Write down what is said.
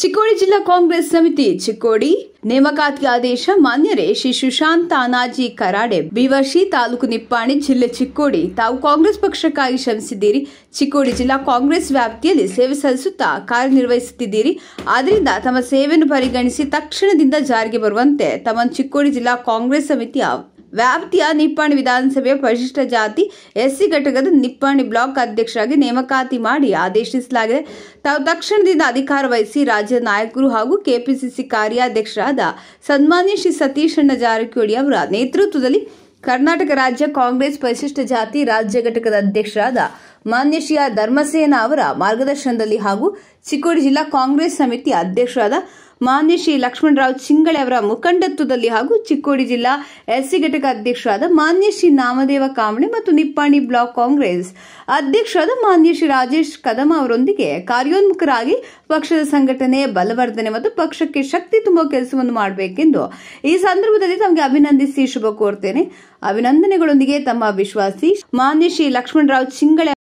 ಚಿಕ್ಕೋಡಿ ಜಿಲ್ಲಾ ಕಾಂಗ್ರೆಸ್ ಸಮಿತಿ ಚಿಕ್ಕೋಡಿ ನೇಮಕಾತಿ ಆದೇಶ ಮಾನ್ಯರೇ ಶ್ರೀ ಸುಶಾಂತ್ ತಾನಾಜಿ ಕರಾಡೆ ಬಿವರ್ಷಿ ತಾಲೂಕು ನಿಪ್ಪಾಣಿ ಜಿಲ್ಲೆ ಚಿಕ್ಕೋಡಿ ತಾವು ಕಾಂಗ್ರೆಸ್ ಪಕ್ಷಕ್ಕಾಗಿ ಶ್ರಮಿಸಿದ್ದೀರಿ ಚಿಕ್ಕೋಡಿ ಜಿಲ್ಲಾ ಕಾಂಗ್ರೆಸ್ ವ್ಯಾಪ್ತಿಯಲ್ಲಿ ಸೇವೆ ಸಲ್ಲಿಸುತ್ತಾ ಕಾರ್ಯನಿರ್ವಹಿಸುತ್ತಿದ್ದೀರಿ ಆದ್ದರಿಂದ ತಮ್ಮ ಸೇವೆಯನ್ನು ಪರಿಗಣಿಸಿ ತಕ್ಷಣದಿಂದ ಜಾರಿಗೆ ಬರುವಂತೆ ತಮ್ಮ ಚಿಕ್ಕೋಡಿ ಜಿಲ್ಲಾ ಕಾಂಗ್ರೆಸ್ ಸಮಿತಿಯ ವ್ಯಾಪ್ತಿಯ ನಿಪ್ಪಾಣಿ ವಿಧಾನಸಭೆಯ ಪರಿಶಿಷ್ಟ ಜಾತಿ ಎಸ್ಸಿ ಘಟಕದ ನಿಪ್ಪಾಣಿ ಬ್ಲಾಕ್ ಅಧ್ಯಕ್ಷರಾಗಿ ನೇಮಕಾತಿ ಮಾಡಿ ಆದೇಶಿಸಲಾಗಿದೆ ತಾವು ತಕ್ಷಣದಿಂದ ಅಧಿಕಾರ ವಹಿಸಿ ರಾಜ್ಯ ನಾಯಕರು ಹಾಗೂ ಕೆಪಿಸಿಸಿ ಕಾರ್ಯಾಧ್ಯಕ್ಷರಾದ ಸನ್ಮಾನ್ಯ ಶ್ರೀ ಸತೀಶಣ್ಣ ಜಾರಕಿಹೊಳಿ ಅವರ ನೇತೃತ್ವದಲ್ಲಿ ಕರ್ನಾಟಕ ರಾಜ್ಯ ಕಾಂಗ್ರೆಸ್ ಪರಿಶಿಷ್ಟ ಜಾತಿ ರಾಜ್ಯ ಘಟಕದ ಅಧ್ಯಕ್ಷರಾದ ಮಾನ್ಯ ಶ್ರೀ ಧರ್ಮಸೇನ ಅವರ ಮಾರ್ಗದರ್ಶನದಲ್ಲಿ ಹಾಗೂ ಚಿಕ್ಕೋಡಿ ಜಿಲ್ಲಾ ಕಾಂಗ್ರೆಸ್ ಸಮಿತಿ ಅಧ್ಯಕ್ಷರಾದ ಮಾನ್ಯ ಶ್ರೀ ಲಕ್ಷ್ಮಣರಾವ್ ಚಿಂಗಳೆ ಅವರ ಮುಖಂಡತ್ವದಲ್ಲಿ ಹಾಗೂ ಚಿಕ್ಕೋಡಿ ಜಿಲ್ಲಾ ಎಸ್ಸಿ ಘಟಕ ಅಧ್ಯಕ್ಷರಾದ ಮಾನ್ಯ ಶ್ರೀ ನಾಮದೇವ ಕಾಂಬಳೆ ಮತ್ತು ನಿಪ್ಪಾಣಿ ಬ್ಲಾಕ್ ಕಾಂಗ್ರೆಸ್ ಅಧ್ಯಕ್ಷರಾದ ಮಾನ್ಯ ಶ್ರೀ ರಾಜೇಶ್ ಕದಮ ಅವರೊಂದಿಗೆ ಕಾರ್ಯೋನ್ಮುಖರಾಗಿ ಪಕ್ಷದ ಸಂಘಟನೆ ಬಲವರ್ಧನೆ ಮತ್ತು ಪಕ್ಷಕ್ಕೆ ಶಕ್ತಿ ತುಂಬುವ ಕೆಲಸವನ್ನು ಮಾಡಬೇಕೆಂದು ಈ ಸಂದರ್ಭದಲ್ಲಿ ತಮಗೆ ಅಭಿನಂದಿಸಿ ಶುಭ ಕೋರ್ತೇನೆ ಅಭಿನಂದನೆಗಳೊಂದಿಗೆ ತಮ್ಮ ವಿಶ್ವಾಸಿ ಮಾನ್ಯ ಶ್ರೀ ಲಕ್ಷ್ಮಣರಾವ್ ಚಿಂಗಳೆ